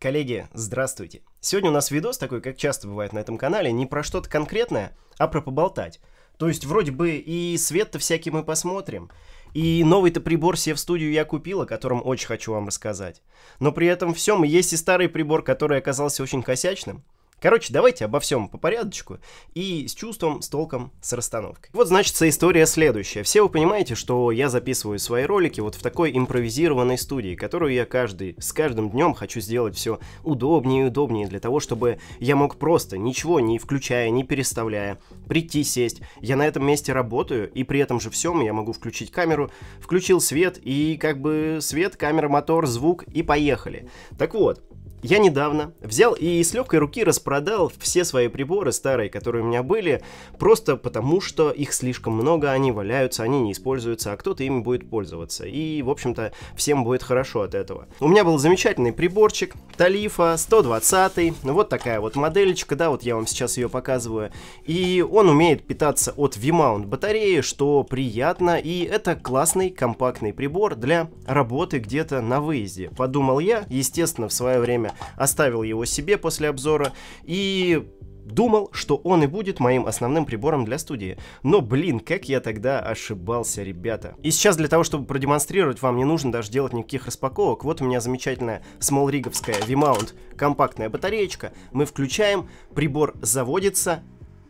Коллеги, здравствуйте! Сегодня у нас видос такой, как часто бывает на этом канале, не про что-то конкретное, а про поболтать. То есть вроде бы и свет-то всякий мы посмотрим, и новый-то прибор себе в студию я купил, о котором очень хочу вам рассказать. Но при этом всем есть и старый прибор, который оказался очень косячным, Короче, давайте обо всем по порядочку и с чувством, с толком, с расстановкой. Вот, значит, история следующая. Все вы понимаете, что я записываю свои ролики вот в такой импровизированной студии, которую я каждый, с каждым днем хочу сделать все удобнее и удобнее для того, чтобы я мог просто, ничего не включая, не переставляя, прийти сесть. Я на этом месте работаю, и при этом же всем я могу включить камеру, включил свет, и как бы свет, камера, мотор, звук, и поехали. Так вот, я недавно взял и с легкой руки распродал все свои приборы старые, которые у меня были, просто потому что их слишком много, они валяются, они не используются, а кто-то ими будет пользоваться. И, в общем-то, всем будет хорошо от этого. У меня был замечательный приборчик Талифа 120, ну, вот такая вот модельчика, да, вот я вам сейчас ее показываю. И он умеет питаться от V-mount батареи, что приятно, и это классный компактный прибор для работы где-то на выезде. Подумал я, естественно, в свое время время оставил его себе после обзора и Думал, что он и будет моим основным прибором для студии. Но, блин, как я тогда ошибался, ребята. И сейчас для того, чтобы продемонстрировать, вам не нужно даже делать никаких распаковок. Вот у меня замечательная смолриговская V-mount компактная батареечка. Мы включаем, прибор заводится,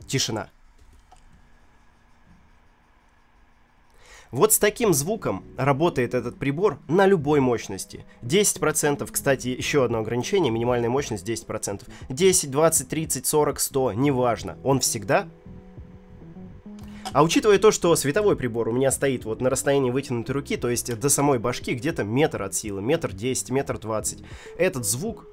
тишина. Вот с таким звуком работает этот прибор на любой мощности. 10%, кстати, еще одно ограничение, минимальная мощность 10%. 10, 20, 30, 40, 100, неважно. Он всегда а учитывая то, что световой прибор у меня стоит вот на расстоянии вытянутой руки, то есть до самой башки где-то метр от силы, метр десять, метр двадцать, этот звук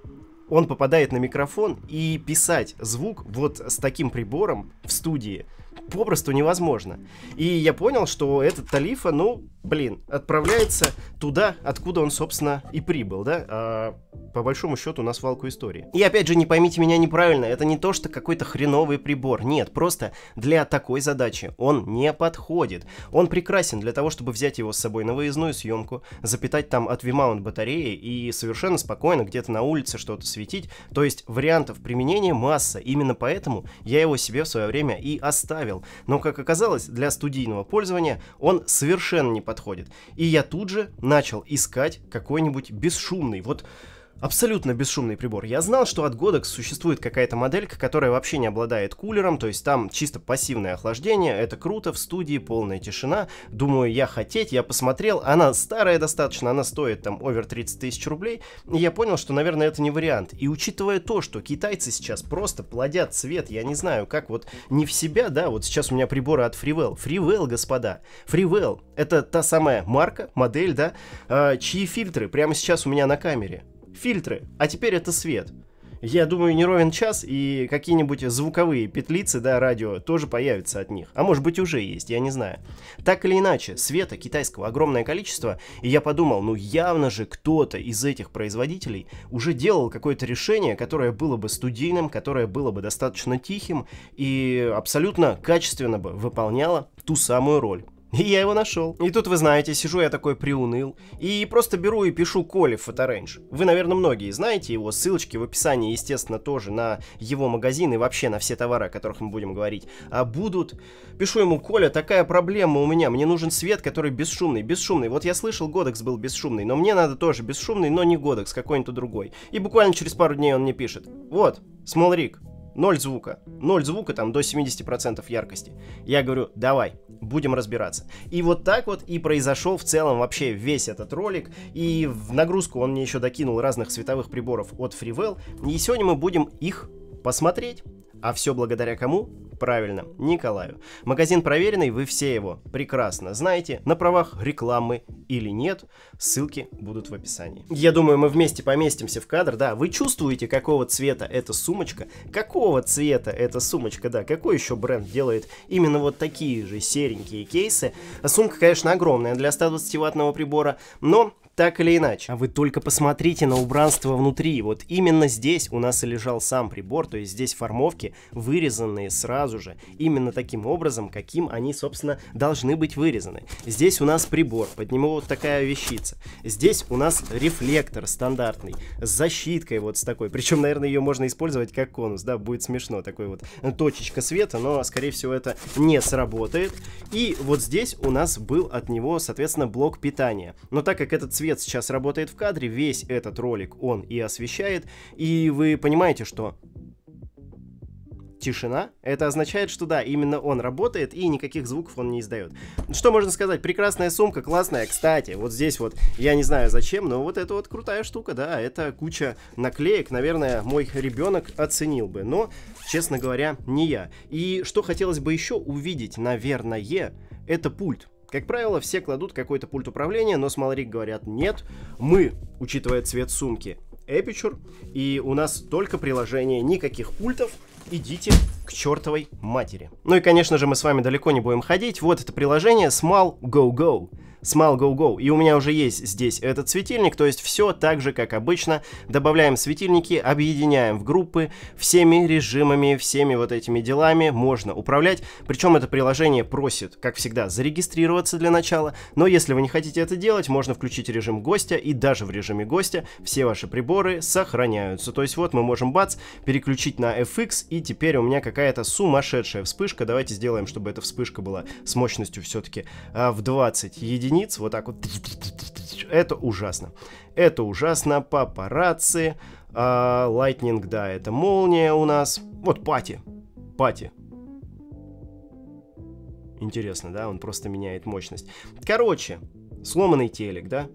он попадает на микрофон, и писать звук вот с таким прибором в студии – попросту невозможно. И я понял, что этот Талифа, ну, блин, отправляется туда, откуда он, собственно, и прибыл, да? А, по большому счету на свалку истории. И опять же, не поймите меня неправильно, это не то, что какой-то хреновый прибор. Нет, просто для такой задачи он не подходит. Он прекрасен для того, чтобы взять его с собой на выездную съемку, запитать там от V-mount батареи и совершенно спокойно где-то на улице что-то светить. То есть вариантов применения масса. Именно поэтому я его себе в свое время и оставил правил. Но, как оказалось, для студийного пользования он совершенно не подходит. И я тут же начал искать какой-нибудь бесшумный. Вот Абсолютно бесшумный прибор. Я знал, что от Godox существует какая-то моделька, которая вообще не обладает кулером, то есть там чисто пассивное охлаждение, это круто, в студии полная тишина. Думаю, я хотеть, я посмотрел, она старая достаточно, она стоит там овер 30 тысяч рублей, и я понял, что, наверное, это не вариант. И учитывая то, что китайцы сейчас просто плодят цвет, я не знаю, как вот не в себя, да, вот сейчас у меня приборы от Freewell. Freewell, господа, Freewell, это та самая марка, модель, да, э, чьи фильтры прямо сейчас у меня на камере фильтры, а теперь это свет. Я думаю, не ровен час, и какие-нибудь звуковые петлицы, да, радио, тоже появятся от них. А может быть уже есть, я не знаю. Так или иначе, света китайского огромное количество, и я подумал, ну явно же кто-то из этих производителей уже делал какое-то решение, которое было бы студийным, которое было бы достаточно тихим и абсолютно качественно бы выполняло ту самую роль. И я его нашел. И тут, вы знаете, сижу я такой приуныл. И просто беру и пишу Коле в фоторейндж. Вы, наверное, многие знаете его. Ссылочки в описании, естественно, тоже на его магазин и вообще на все товары, о которых мы будем говорить, а, будут. Пишу ему, Коля, такая проблема у меня. Мне нужен свет, который бесшумный. Бесшумный. Вот я слышал, Годекс был бесшумный. Но мне надо тоже бесшумный, но не Годекс, какой-нибудь другой. И буквально через пару дней он мне пишет. Вот, Small ноль звука. Ноль звука там до 70% яркости. Я говорю, давай, будем разбираться. И вот так вот и произошел в целом вообще весь этот ролик, и в нагрузку он мне еще докинул разных световых приборов от Freewell, и сегодня мы будем их посмотреть. А все благодаря кому? Правильно, Николаю. Магазин проверенный, вы все его прекрасно знаете. На правах рекламы или нет, ссылки будут в описании. Я думаю, мы вместе поместимся в кадр. Да, вы чувствуете, какого цвета эта сумочка? Какого цвета эта сумочка, да? Какой еще бренд делает именно вот такие же серенькие кейсы? А сумка, конечно, огромная для 120-ваттного прибора, но так или иначе. А вы только посмотрите на убранство внутри. Вот именно здесь у нас и лежал сам прибор, то есть здесь формовки вырезанные сразу же, именно таким образом, каким они, собственно, должны быть вырезаны. Здесь у нас прибор, под него вот такая вещица. Здесь у нас рефлектор стандартный, с защиткой вот с такой. Причем, наверное, ее можно использовать как конус, да, будет смешно, такой вот точечка света, но, скорее всего, это не сработает. И вот здесь у нас был от него, соответственно, блок питания. Но так как этот цвет свет сейчас работает в кадре, весь этот ролик он и освещает, и вы понимаете, что тишина. Это означает, что да, именно он работает и никаких звуков он не издает. Что можно сказать? Прекрасная сумка, классная. Кстати, вот здесь вот, я не знаю зачем, но вот это вот крутая штука, да, это куча наклеек. Наверное, мой ребенок оценил бы, но, честно говоря, не я. И что хотелось бы еще увидеть, наверное, это пульт. Как правило, все кладут какой-то пульт управления, но Smallrig говорят нет. Мы, учитывая цвет сумки, Эпичур, и у нас только приложение, никаких пультов, идите к чертовой матери. Ну и, конечно же, мы с вами далеко не будем ходить. Вот это приложение Small Go Go. Small Go Go. И у меня уже есть здесь этот светильник, то есть все так же, как обычно. Добавляем светильники, объединяем в группы, всеми режимами, всеми вот этими делами можно управлять. Причем это приложение просит, как всегда, зарегистрироваться для начала, но если вы не хотите это делать, можно включить режим гостя, и даже в режиме гостя все ваши приборы сохраняются. То есть вот мы можем, бац, переключить на FX, и теперь у меня какая-то сумасшедшая вспышка. Давайте сделаем, чтобы эта вспышка была с мощностью все-таки а, в 20 единиц ресниц, вот так вот. Это ужасно. Это ужасно. Папарацци. А, Lightning, да, это молния у нас. Вот пати. Пати. Интересно, да? Он просто меняет мощность. Короче, сломанный телек, да?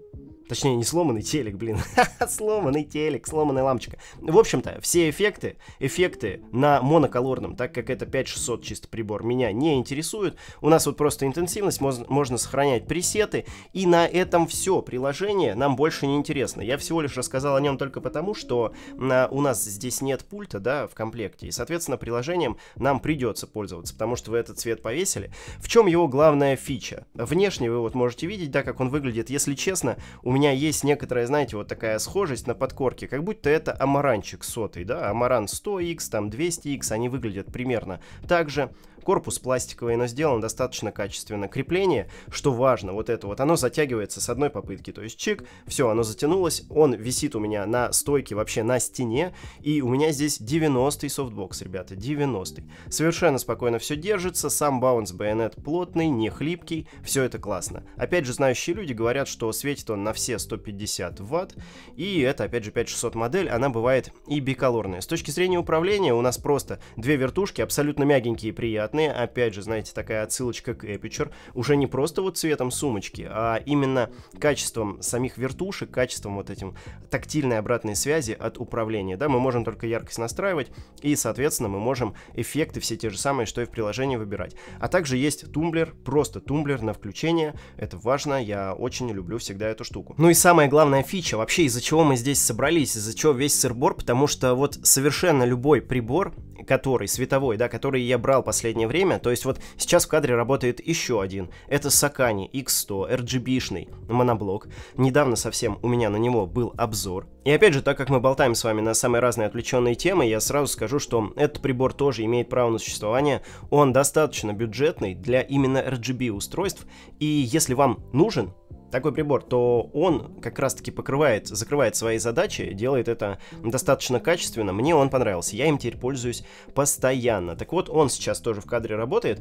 Точнее, не сломанный телек, блин. сломанный телек, сломанная лампочка. В общем-то, все эффекты, эффекты на моноколорном, так как это 5600 чисто прибор, меня не интересуют. У нас вот просто интенсивность, можно, можно сохранять пресеты. И на этом все. Приложение нам больше не интересно. Я всего лишь рассказал о нем только потому, что на, у нас здесь нет пульта, да, в комплекте. И, соответственно, приложением нам придется пользоваться, потому что вы этот цвет повесили. В чем его главная фича? Внешне вы вот можете видеть, да, как он выглядит. Если честно, у меня меня есть некоторая, знаете, вот такая схожесть на подкорке, как будто это амаранчик сотый, да, амаран 100x, там 200x, они выглядят примерно так же. Корпус пластиковый, но сделан достаточно качественно. Крепление, что важно, вот это вот, оно затягивается с одной попытки. То есть чик, все, оно затянулось, он висит у меня на стойке, вообще на стене, и у меня здесь 90-й софтбокс, ребята, 90-й. Совершенно спокойно все держится, сам баунс байонет плотный, не хлипкий, все это классно. Опять же, знающие люди говорят, что светит он на все 150 ватт, и это, опять же, 5600 модель, она бывает и биколорная. С точки зрения управления у нас просто две вертушки, абсолютно мягенькие и приятные, приятные. Опять же, знаете, такая отсылочка к Aperture. Уже не просто вот цветом сумочки, а именно качеством самих вертушек, качеством вот этим тактильной обратной связи от управления. Да, мы можем только яркость настраивать, и, соответственно, мы можем эффекты все те же самые, что и в приложении выбирать. А также есть тумблер, просто тумблер на включение. Это важно, я очень люблю всегда эту штуку. Ну и самая главная фича, вообще из-за чего мы здесь собрались, из-за чего весь сырбор, потому что вот совершенно любой прибор, который световой, да, который я брал последний последнее время. То есть вот сейчас в кадре работает еще один. Это Sakani X100, RGB-шный моноблок. Недавно совсем у меня на него был обзор. И опять же, так как мы болтаем с вами на самые разные отвлеченные темы, я сразу скажу, что этот прибор тоже имеет право на существование. Он достаточно бюджетный для именно RGB устройств. И если вам нужен такой прибор, то он как раз-таки покрывает, закрывает свои задачи, делает это достаточно качественно. Мне он понравился, я им теперь пользуюсь постоянно. Так вот, он сейчас тоже в кадре работает.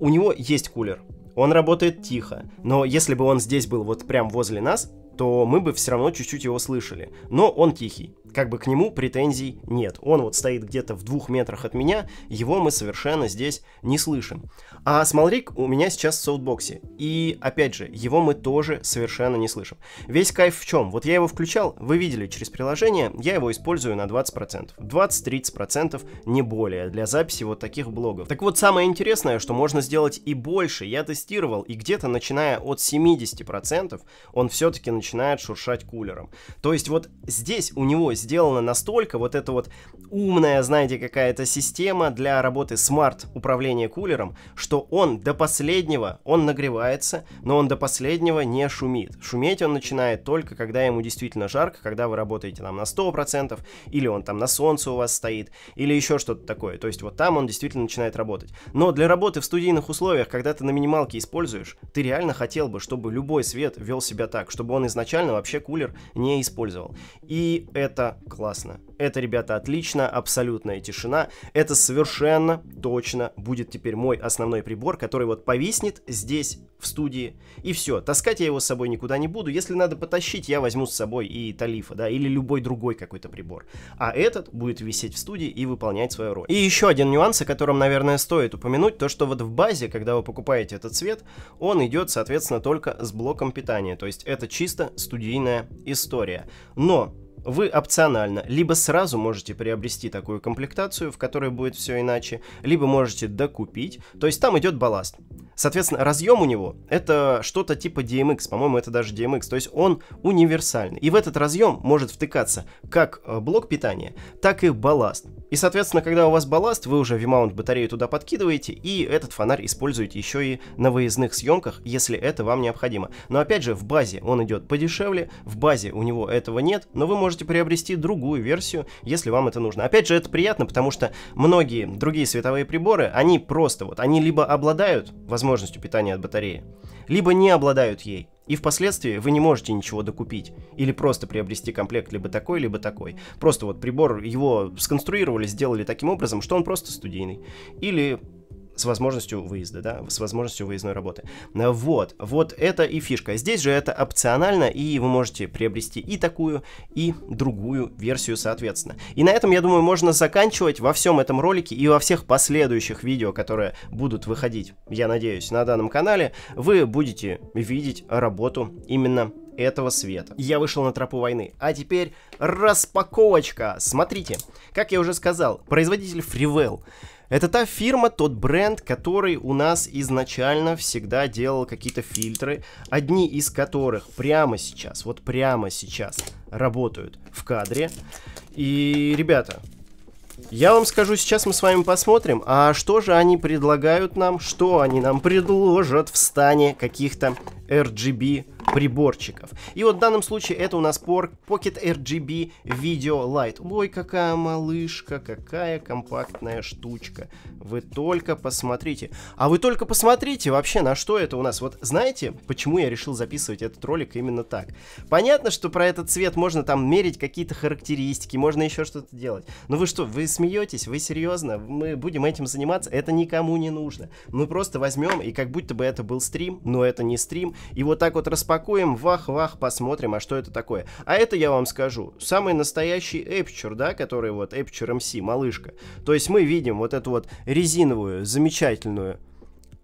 У него есть кулер, он работает тихо, но если бы он здесь был вот прям возле нас, то мы бы все равно чуть-чуть его слышали. Но он тихий как бы к нему претензий нет. Он вот стоит где-то в двух метрах от меня, его мы совершенно здесь не слышим. А Смолрик у меня сейчас в соутбоксе. И, опять же, его мы тоже совершенно не слышим. Весь кайф в чем? Вот я его включал, вы видели через приложение, я его использую на 20%. 20-30% не более для записи вот таких блогов. Так вот, самое интересное, что можно сделать и больше. Я тестировал, и где-то начиная от 70% он все-таки начинает шуршать кулером. То есть вот здесь у него сделана настолько вот эта вот умная, знаете, какая-то система для работы смарт управления кулером, что он до последнего, он нагревается, но он до последнего не шумит. Шуметь он начинает только, когда ему действительно жарко, когда вы работаете там на 100%, или он там на солнце у вас стоит, или еще что-то такое. То есть вот там он действительно начинает работать. Но для работы в студийных условиях, когда ты на минималке используешь, ты реально хотел бы, чтобы любой свет вел себя так, чтобы он изначально вообще кулер не использовал. И это классно. Это, ребята, отлично, абсолютная тишина. Это совершенно точно будет теперь мой основной прибор, который вот повиснет здесь, в студии. И все, таскать я его с собой никуда не буду. Если надо потащить, я возьму с собой и Талифа, да, или любой другой какой-то прибор. А этот будет висеть в студии и выполнять свою роль. И еще один нюанс, о котором, наверное, стоит упомянуть, то, что вот в базе, когда вы покупаете этот цвет, он идет, соответственно, только с блоком питания. То есть это чисто студийная история. Но вы опционально либо сразу можете приобрести такую комплектацию, в которой будет все иначе, либо можете докупить, то есть там идет балласт. Соответственно, разъем у него это что-то типа DMX, по-моему, это даже DMX, то есть он универсальный. И в этот разъем может втыкаться как э, блок питания, так и балласт. И, соответственно, когда у вас балласт, вы уже V-mount батарею туда подкидываете, и этот фонарь используете еще и на выездных съемках, если это вам необходимо. Но опять же, в базе он идет подешевле, в базе у него этого нет, но вы можете приобрести другую версию, если вам это нужно. Опять же, это приятно, потому что многие другие световые приборы, они просто вот, они либо обладают возможно возможностью питания от батареи, либо не обладают ей, и впоследствии вы не можете ничего докупить, или просто приобрести комплект либо такой, либо такой. Просто вот прибор, его сконструировали, сделали таким образом, что он просто студийный. Или с возможностью выезда, да, с возможностью выездной работы. Э, вот, вот это и фишка. Здесь же это опционально, и вы можете приобрести и такую, и другую версию, соответственно. И на этом, я думаю, можно заканчивать во всем этом ролике и во всех последующих видео, которые будут выходить, я надеюсь, на данном канале, вы будете видеть работу именно этого света. Я вышел на тропу войны. А теперь распаковочка. Смотрите, как я уже сказал, производитель Freewell это та фирма, тот бренд, который у нас изначально всегда делал какие-то фильтры, одни из которых прямо сейчас, вот прямо сейчас работают в кадре. И, ребята, я вам скажу, сейчас мы с вами посмотрим, а что же они предлагают нам, что они нам предложат в стане каких-то RGB приборчиков. И вот в данном случае это у нас Pocket RGB Video Light. Ой, какая малышка, какая компактная штучка. Вы только посмотрите. А вы только посмотрите вообще, на что это у нас. Вот знаете, почему я решил записывать этот ролик именно так? Понятно, что про этот цвет можно там мерить какие-то характеристики, можно еще что-то делать. Но вы что, вы смеетесь? Вы серьезно? Мы будем этим заниматься? Это никому не нужно. Мы просто возьмем и как будто бы это был стрим, но это не стрим, и вот так вот распакуем, вах-вах, посмотрим, а что это такое. А это, я вам скажу, самый настоящий эпчер, да, который вот эпчер МС, малышка. То есть мы видим вот эту вот резиновую, замечательную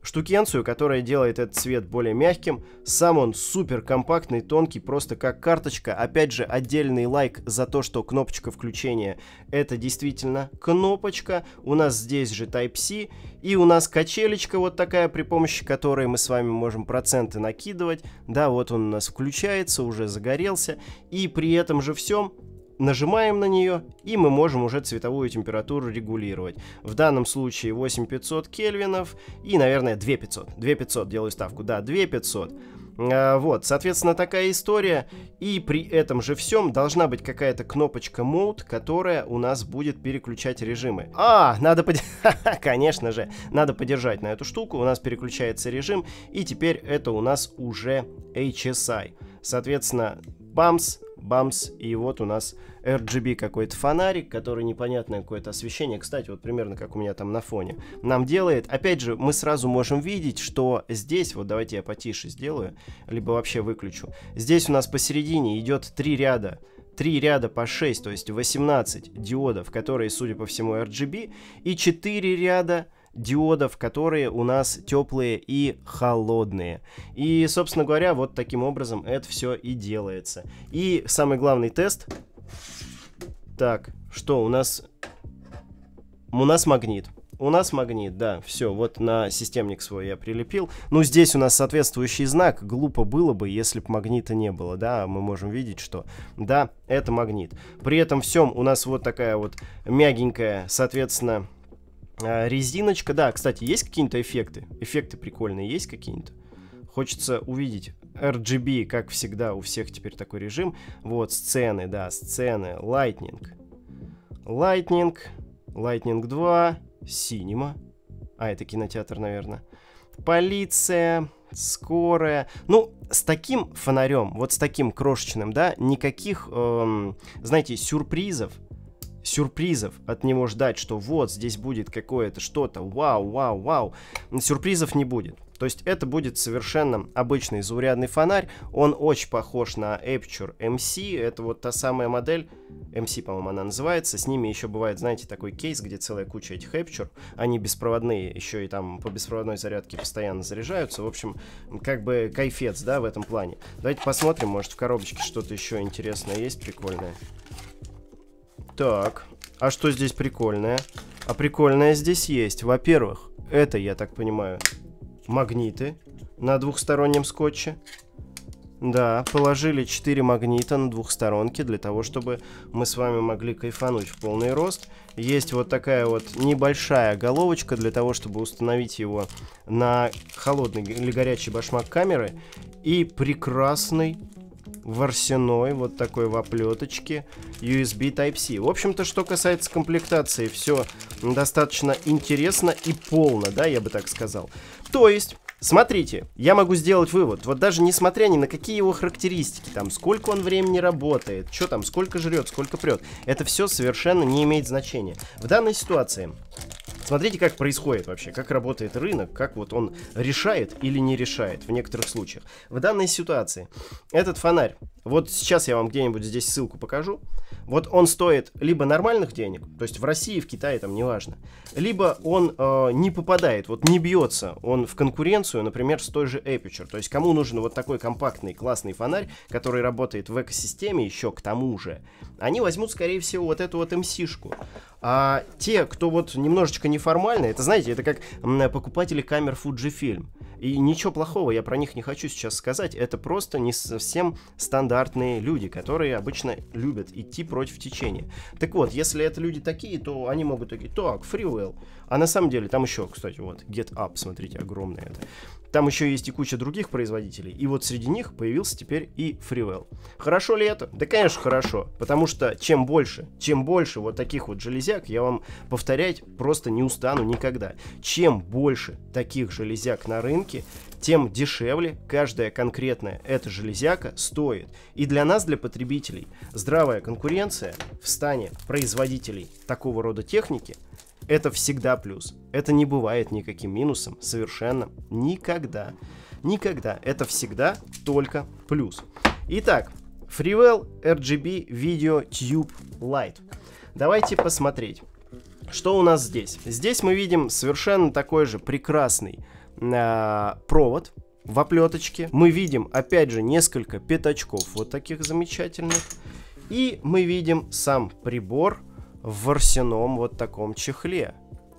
штукенцию, которая делает этот цвет более мягким. Сам он супер компактный, тонкий, просто как карточка. Опять же, отдельный лайк за то, что кнопочка включения это действительно кнопочка. У нас здесь же Type-C и у нас качелечка вот такая, при помощи которой мы с вами можем проценты накидывать. Да, вот он у нас включается, уже загорелся. И при этом же всем нажимаем на нее, и мы можем уже цветовую температуру регулировать. В данном случае 8500 кельвинов и, наверное, 2500. 2500, делаю ставку, да, 2500. А, вот, соответственно, такая история. И при этом же всем должна быть какая-то кнопочка Mode, которая у нас будет переключать режимы. А, надо под... Конечно же, надо подержать на эту штуку. У нас переключается режим, и теперь это у нас уже HSI. Соответственно, бамс, бамс, и вот у нас RGB какой-то фонарик, который непонятное какое-то освещение, кстати, вот примерно как у меня там на фоне, нам делает. Опять же, мы сразу можем видеть, что здесь, вот давайте я потише сделаю, либо вообще выключу. Здесь у нас посередине идет три ряда три ряда по 6, то есть 18 диодов, которые, судя по всему, RGB, и 4 ряда диодов, которые у нас теплые и холодные. И, собственно говоря, вот таким образом это все и делается. И самый главный тест. Так, что у нас? У нас магнит. У нас магнит, да, все, вот на системник свой я прилепил. Ну, здесь у нас соответствующий знак, глупо было бы, если бы магнита не было, да, мы можем видеть, что, да, это магнит. При этом всем у нас вот такая вот мягенькая, соответственно, а, резиночка, да, кстати, есть какие-то эффекты? Эффекты прикольные есть какие-то? Хочется увидеть. RGB, как всегда, у всех теперь такой режим. Вот, сцены, да, сцены. Lightning. Lightning. Lightning 2. Cinema. А, это кинотеатр, наверное. Полиция скорая. Ну, с таким фонарем, вот с таким крошечным, да, никаких, эм, знаете, сюрпризов сюрпризов от него ждать, что вот здесь будет какое-то что-то, вау, вау, вау, сюрпризов не будет. То есть это будет совершенно обычный заурядный фонарь, он очень похож на Aperture MC, это вот та самая модель, MC, по-моему, она называется, с ними еще бывает, знаете, такой кейс, где целая куча этих Aperture, они беспроводные, еще и там по беспроводной зарядке постоянно заряжаются, в общем, как бы кайфец, да, в этом плане. Давайте посмотрим, может в коробочке что-то еще интересное есть, прикольное. Так, а что здесь прикольное? А прикольное здесь есть. Во-первых, это, я так понимаю, магниты на двухстороннем скотче. Да, положили 4 магнита на двухсторонке для того, чтобы мы с вами могли кайфануть в полный рост. Есть вот такая вот небольшая головочка для того, чтобы установить его на холодный или горячий башмак камеры. И прекрасный ворсиной, вот такой в оплеточке, USB Type-C. В общем-то, что касается комплектации, все достаточно интересно и полно, да, я бы так сказал. То есть, Смотрите, я могу сделать вывод. Вот даже несмотря ни на какие его характеристики, там сколько он времени работает, что там, сколько жрет, сколько прет, это все совершенно не имеет значения. В данной ситуации Смотрите, как происходит вообще, как работает рынок, как вот он решает или не решает в некоторых случаях. В данной ситуации этот фонарь, вот сейчас я вам где-нибудь здесь ссылку покажу, вот он стоит либо нормальных денег, то есть в России, в Китае, там неважно, либо он э, не попадает, вот не бьется он в конкуренцию, например, с той же Aperture. То есть кому нужен вот такой компактный, классный фонарь, который работает в экосистеме еще к тому же, они возьмут, скорее всего, вот эту вот MC-шку. А те, кто вот немножечко неформальные, это, знаете, это как покупатели камер Fujifilm. И ничего плохого я про них не хочу сейчас сказать. Это просто не совсем стандартные люди, которые обычно любят идти против течения. Так вот, если это люди такие, то они могут такие, так, Freewell. А на самом деле там еще, кстати, вот Get Up, смотрите, огромное это. Там еще есть и куча других производителей, и вот среди них появился теперь и Freewell. Хорошо ли это? Да, конечно, хорошо, потому что чем больше, чем больше вот таких вот железяк, я вам повторять просто не устану никогда. Чем больше таких железяк на рынке, тем дешевле каждая конкретная эта железяка стоит. И для нас, для потребителей, здравая конкуренция в стане производителей такого рода техники это всегда плюс. Это не бывает никаким минусом, совершенно никогда. Никогда. Это всегда только плюс. Итак, Freewell RGB Video Tube Light. Давайте посмотреть, что у нас здесь. Здесь мы видим совершенно такой же прекрасный э, провод в оплеточке. Мы видим, опять же, несколько пятачков вот таких замечательных. И мы видим сам прибор – в ворсяном вот таком чехле.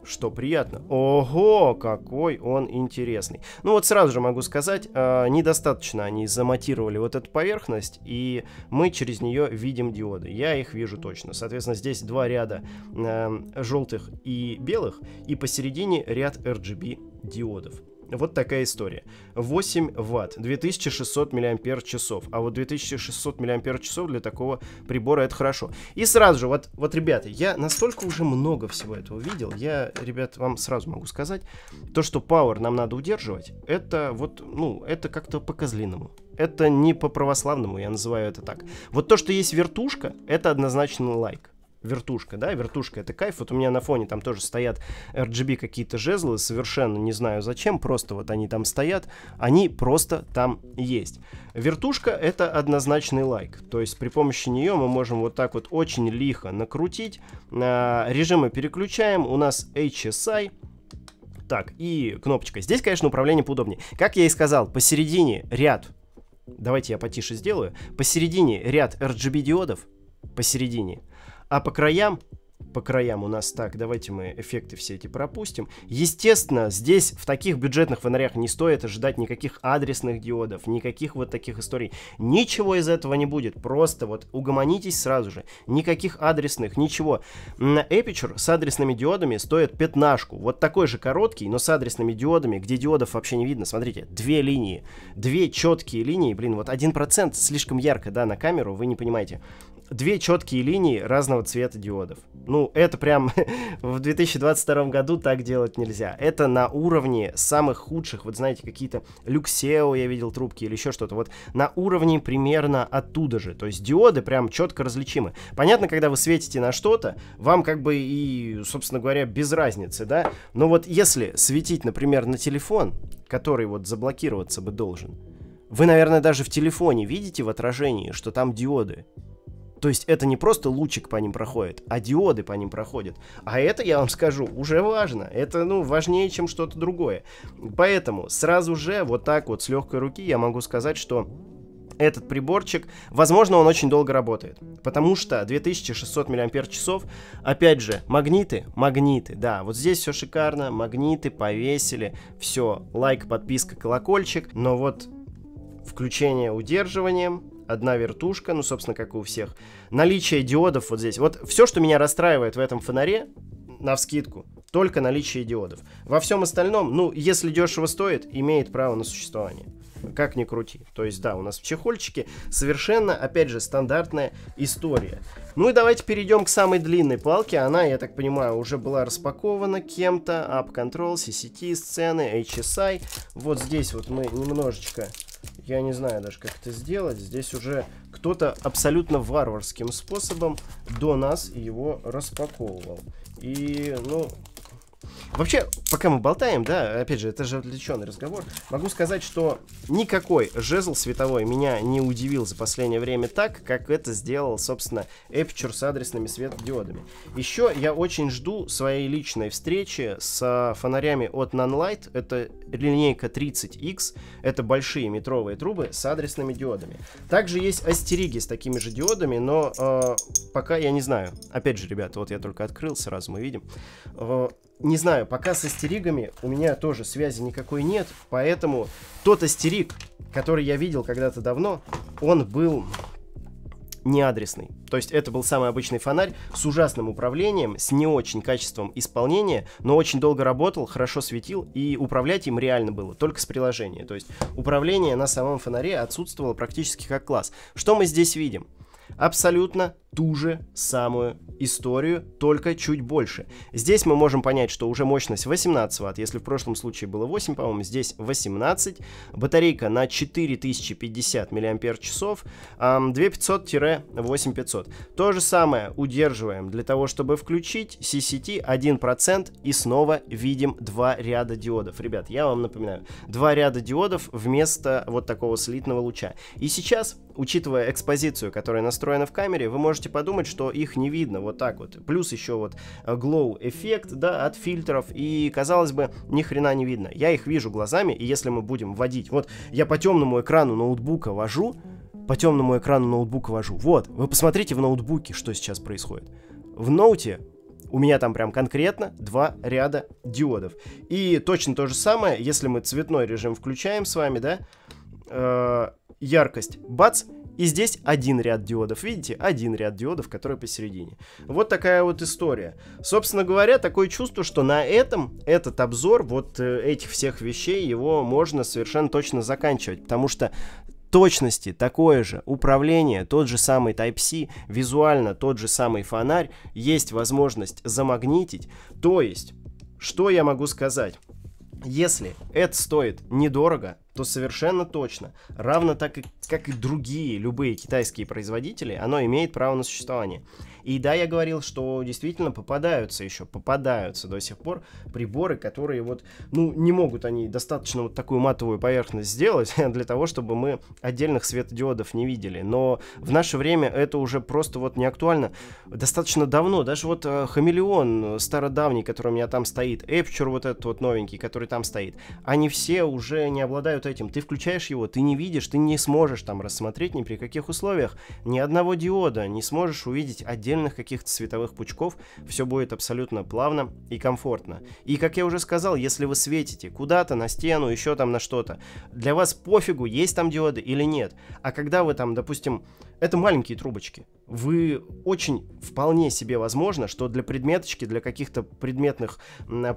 Что приятно. Ого, какой он интересный. Ну вот сразу же могу сказать, э, недостаточно они заматировали вот эту поверхность, и мы через нее видим диоды. Я их вижу точно. Соответственно, здесь два ряда э, желтых и белых, и посередине ряд RGB диодов. Вот такая история. 8 ватт, 2600 мАч. А вот 2600 мАч для такого прибора это хорошо. И сразу же, вот, вот, ребята, я настолько уже много всего этого видел. Я, ребят, вам сразу могу сказать, то, что Power нам надо удерживать, это вот, ну, это как-то по-козлиному. Это не по-православному, я называю это так. Вот то, что есть вертушка, это однозначно лайк вертушка, да, вертушка это кайф. Вот у меня на фоне там тоже стоят RGB какие-то жезлы, совершенно не знаю зачем, просто вот они там стоят, они просто там есть. Вертушка это однозначный лайк, то есть при помощи нее мы можем вот так вот очень лихо накрутить. А, режимы переключаем, у нас HSI, так, и кнопочка. Здесь, конечно, управление поудобнее. Как я и сказал, посередине ряд, давайте я потише сделаю, посередине ряд RGB диодов, посередине, а по краям по краям у нас так, давайте мы эффекты все эти пропустим. Естественно, здесь в таких бюджетных фонарях не стоит ожидать никаких адресных диодов, никаких вот таких историй. Ничего из этого не будет, просто вот угомонитесь сразу же. Никаких адресных, ничего. На Aperture с адресными диодами стоит пятнашку. Вот такой же короткий, но с адресными диодами, где диодов вообще не видно. Смотрите, две линии, две четкие линии, блин, вот 1% слишком ярко, да, на камеру, вы не понимаете две четкие линии разного цвета диодов. Ну, это прям в 2022 году так делать нельзя. Это на уровне самых худших, вот знаете, какие-то люксео я видел трубки или еще что-то. Вот на уровне примерно оттуда же. То есть диоды прям четко различимы. Понятно, когда вы светите на что-то, вам как бы и, собственно говоря, без разницы, да? Но вот если светить, например, на телефон, который вот заблокироваться бы должен, вы, наверное, даже в телефоне видите в отражении, что там диоды. То есть это не просто лучик по ним проходит, а диоды по ним проходят. А это, я вам скажу, уже важно. Это, ну, важнее, чем что-то другое. Поэтому сразу же вот так вот с легкой руки я могу сказать, что этот приборчик, возможно, он очень долго работает, потому что 2600 мАч, опять же, магниты, магниты, да, вот здесь все шикарно, магниты повесили, все, лайк, подписка, колокольчик, но вот включение удерживанием, одна вертушка, ну, собственно, как и у всех. Наличие диодов вот здесь. Вот все, что меня расстраивает в этом фонаре, на вскидку, только наличие диодов. Во всем остальном, ну, если дешево стоит, имеет право на существование. Как ни крути. То есть, да, у нас в чехольчике совершенно, опять же, стандартная история. Ну и давайте перейдем к самой длинной палке. Она, я так понимаю, уже была распакована кем-то. up Control, CCT, сцены, HSI. Вот здесь вот мы немножечко я не знаю даже, как это сделать. Здесь уже кто-то абсолютно варварским способом до нас его распаковывал. И, ну, Вообще, пока мы болтаем, да, опять же, это же отвлеченный разговор, могу сказать, что никакой жезл световой меня не удивил за последнее время так, как это сделал, собственно, Aperture с адресными светодиодами. Еще я очень жду своей личной встречи с фонарями от Nanlite, это линейка 30X, это большие метровые трубы с адресными диодами. Также есть астериги с такими же диодами, но э, пока я не знаю. Опять же, ребята, вот я только открыл, сразу мы видим. Э, не знаю, пока с астеригами у меня тоже связи никакой нет, поэтому тот астерик, который я видел когда-то давно, он был неадресный. То есть это был самый обычный фонарь с ужасным управлением, с не очень качеством исполнения, но очень долго работал, хорошо светил, и управлять им реально было, только с приложения. То есть управление на самом фонаре отсутствовало практически как класс. Что мы здесь видим? абсолютно ту же самую историю, только чуть больше. Здесь мы можем понять, что уже мощность 18 ватт, если в прошлом случае было 8, по-моему, здесь 18. Батарейка на 4050 мАч, 2500-8500. То же самое удерживаем для того, чтобы включить CCT 1% и снова видим два ряда диодов. Ребят, я вам напоминаю, два ряда диодов вместо вот такого слитного луча. И сейчас, учитывая экспозицию, которая настроена устроено в камере, вы можете подумать, что их не видно, вот так вот. Плюс еще вот э, glow эффект, да, от фильтров, и, казалось бы, ни хрена не видно. Я их вижу глазами, и если мы будем вводить, вот я по темному экрану ноутбука вожу, по темному экрану ноутбука вожу. Вот, вы посмотрите в ноутбуке, что сейчас происходит. В ноуте у меня там прям конкретно два ряда диодов. И точно то же самое, если мы цветной режим включаем с вами, да, э, яркость, бац, и здесь один ряд диодов. Видите, один ряд диодов, который посередине. Вот такая вот история. Собственно говоря, такое чувство, что на этом этот обзор вот э, этих всех вещей, его можно совершенно точно заканчивать, потому что точности такое же управление, тот же самый Type-C, визуально тот же самый фонарь, есть возможность замагнитить. То есть, что я могу сказать? Если это стоит недорого, то совершенно точно, равно так как и другие любые китайские производители, оно имеет право на существование. И да, я говорил, что действительно попадаются еще, попадаются до сих пор приборы, которые вот, ну, не могут они достаточно вот такую матовую поверхность сделать для того, чтобы мы отдельных светодиодов не видели. Но в наше время это уже просто вот не актуально. Достаточно давно, даже вот э, Хамелеон э, стародавний, который у меня там стоит, Эпчур вот этот вот новенький, который там стоит, они все уже не обладают управляют этим. Ты включаешь его, ты не видишь, ты не сможешь там рассмотреть ни при каких условиях ни одного диода, не сможешь увидеть отдельных каких-то световых пучков. Все будет абсолютно плавно и комфортно. И как я уже сказал, если вы светите куда-то на стену, еще там на что-то, для вас пофигу, есть там диоды или нет. А когда вы там, допустим, это маленькие трубочки. Вы очень вполне себе возможно, что для предметочки, для каких-то предметных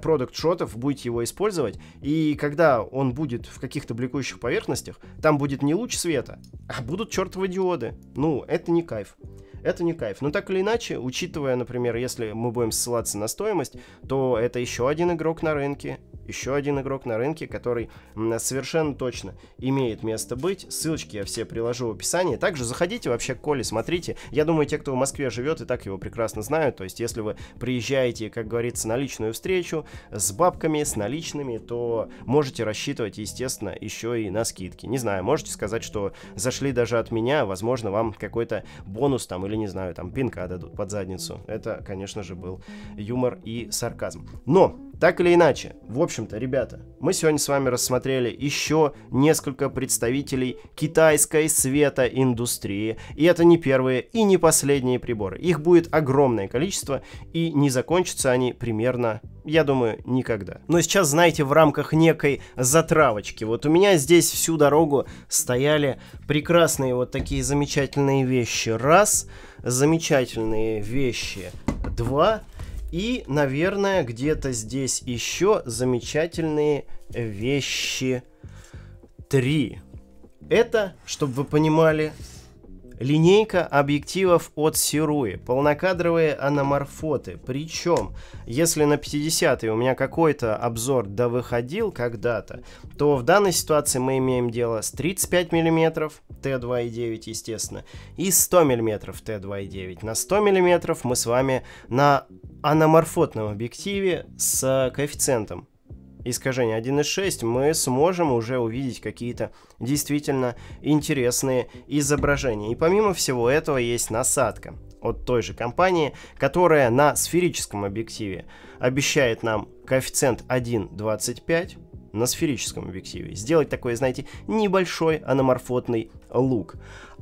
продукт-шотов будете его использовать, и когда он будет в каких-то бликующих поверхностях, там будет не луч света, а будут чертовы диоды. Ну, это не кайф. Это не кайф. Но так или иначе, учитывая, например, если мы будем ссылаться на стоимость, то это еще один игрок на рынке, еще один игрок на рынке, который совершенно точно имеет место быть. Ссылочки я все приложу в описании. Также заходите вообще к Коле, смотрите. Я думаю, те, кто в Москве живет, и так его прекрасно знают. То есть, если вы приезжаете, как говорится, на личную встречу с бабками, с наличными, то можете рассчитывать, естественно, еще и на скидки. Не знаю, можете сказать, что зашли даже от меня, возможно, вам какой-то бонус там, или не знаю, там пинка дадут под задницу. Это, конечно же, был юмор и сарказм. Но так или иначе, в общем-то, ребята, мы сегодня с вами рассмотрели еще несколько представителей китайской светоиндустрии. И это не первые и не последние приборы. Их будет огромное количество, и не закончатся они примерно, я думаю, никогда. Но сейчас, знаете, в рамках некой затравочки. Вот у меня здесь всю дорогу стояли прекрасные вот такие замечательные вещи. Раз, замечательные вещи. Два, и, наверное, где-то здесь еще замечательные вещи 3. Это, чтобы вы понимали, Линейка объективов от Сируи, полнокадровые аноморфоты. Причем, если на 50-е у меня какой-то обзор да выходил когда-то, то в данной ситуации мы имеем дело с 35 мм Т2.9, естественно, и 100 мм Т2.9. На 100 мм мы с вами на аноморфотном объективе с коэффициентом искажения 1.6 мы сможем уже увидеть какие-то действительно интересные изображения. И помимо всего этого есть насадка от той же компании, которая на сферическом объективе обещает нам коэффициент 1.25 на сферическом объективе. Сделать такой, знаете, небольшой аноморфотный лук.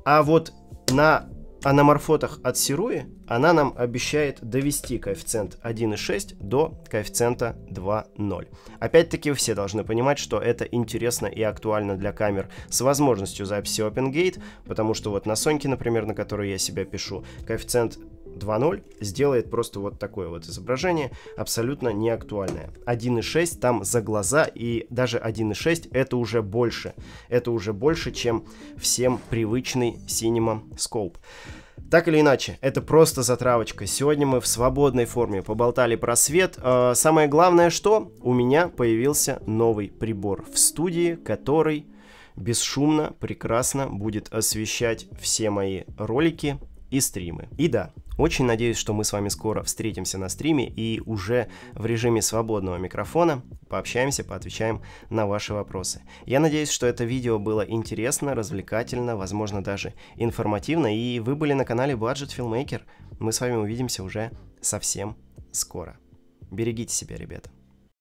А вот на а на морфотах от Сируи она нам обещает довести коэффициент 1,6 до коэффициента 2,0. Опять-таки все должны понимать, что это интересно и актуально для камер с возможностью записи OpenGate, потому что вот на Соньке, например, на которой я себя пишу, коэффициент 2.0 сделает просто вот такое вот изображение, абсолютно неактуальное. 1.6 там за глаза, и даже 1.6 это уже больше. Это уже больше, чем всем привычный Cinema Scope. Так или иначе, это просто затравочка. Сегодня мы в свободной форме поболтали про свет. А, самое главное, что у меня появился новый прибор в студии, который бесшумно, прекрасно будет освещать все мои ролики, и стримы. И да, очень надеюсь, что мы с вами скоро встретимся на стриме и уже в режиме свободного микрофона пообщаемся, поотвечаем на ваши вопросы. Я надеюсь, что это видео было интересно, развлекательно, возможно даже информативно, и вы были на канале Budget Filmmaker. Мы с вами увидимся уже совсем скоро. Берегите себя, ребята.